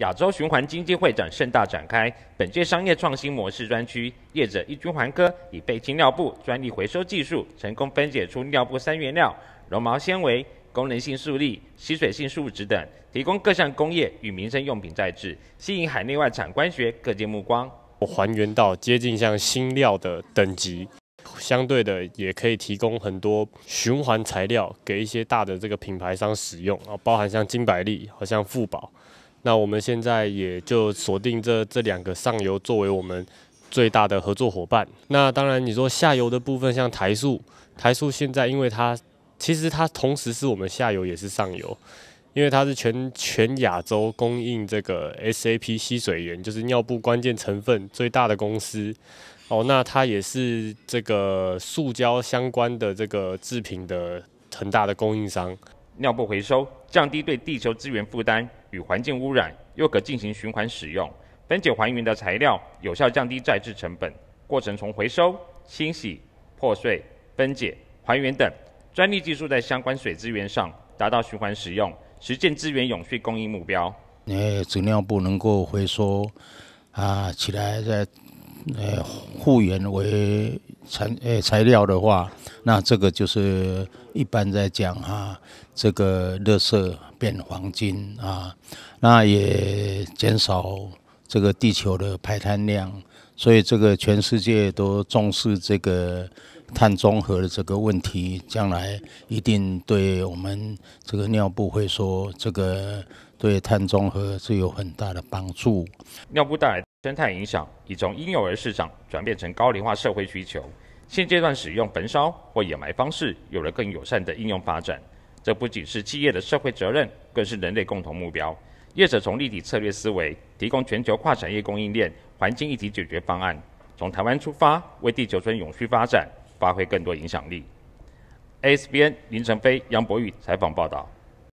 亚洲循环经济会展盛大展开，本届商业创新模式专区，业者一君环科以废金尿布专利回收技术，成功分解出尿布三原料：绒毛纤维、功能性素力、吸水性树脂等，提供各项工业与民生用品再制，吸引海内外产官学各界目光。还原到接近像新料的等级，相对的也可以提供很多循环材料给一些大的这个品牌商使用，啊，包含像金百利，好像富宝。那我们现在也就锁定这这两个上游作为我们最大的合作伙伴。那当然，你说下游的部分，像台塑，台塑现在因为它其实它同时是我们下游也是上游，因为它是全全亚洲供应这个 SAP 吸水源，就是尿布关键成分最大的公司。哦，那它也是这个塑胶相关的这个制品的很大的供应商。尿布回收，降低对地球资源负担。与环境污染又可进行循环使用，分解还原的材料有效降低再制成本。过程从回收、清洗、破碎、分解、还原等专利技术，在相关水资源上达到循环使用，实现资源永续供应目标。诶，纸尿布能够回收啊起来再诶复原为材诶材料的话。那这个就是一般在讲哈，这个热色变黄金啊，那也减少这个地球的排碳量，所以这个全世界都重视这个碳中和的这个问题，将来一定对我们这个尿布会说这个对碳中和是有很大的帮助。尿布带来生态影响已从婴幼儿市场转变成高龄化社会需求。现阶段使用焚烧或掩埋方式，有了更友善的应用发展。这不仅是企业的社会责任，更是人类共同目标。业者从立体策略思维，提供全球跨产业供应链环境一体解决方案，从台湾出发，为地球村永续发展发挥更多影响力。ASBN 林成飞、杨博宇采访报道。